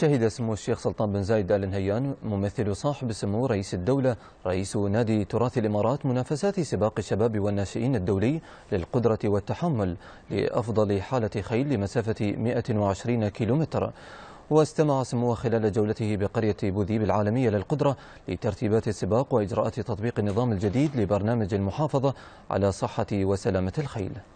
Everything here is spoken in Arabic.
شهد سمو الشيخ سلطان بن زايد آل نهيان ممثل صاحب سمو رئيس الدولة رئيس نادي تراث الإمارات منافسات سباق الشباب والناشئين الدولي للقدرة والتحمل لأفضل حالة خيل لمسافة 120 كيلومتر واستمع سموه خلال جولته بقرية بوذيب العالمية للقدرة لترتيبات السباق وإجراءات تطبيق النظام الجديد لبرنامج المحافظة على صحة وسلامة الخيل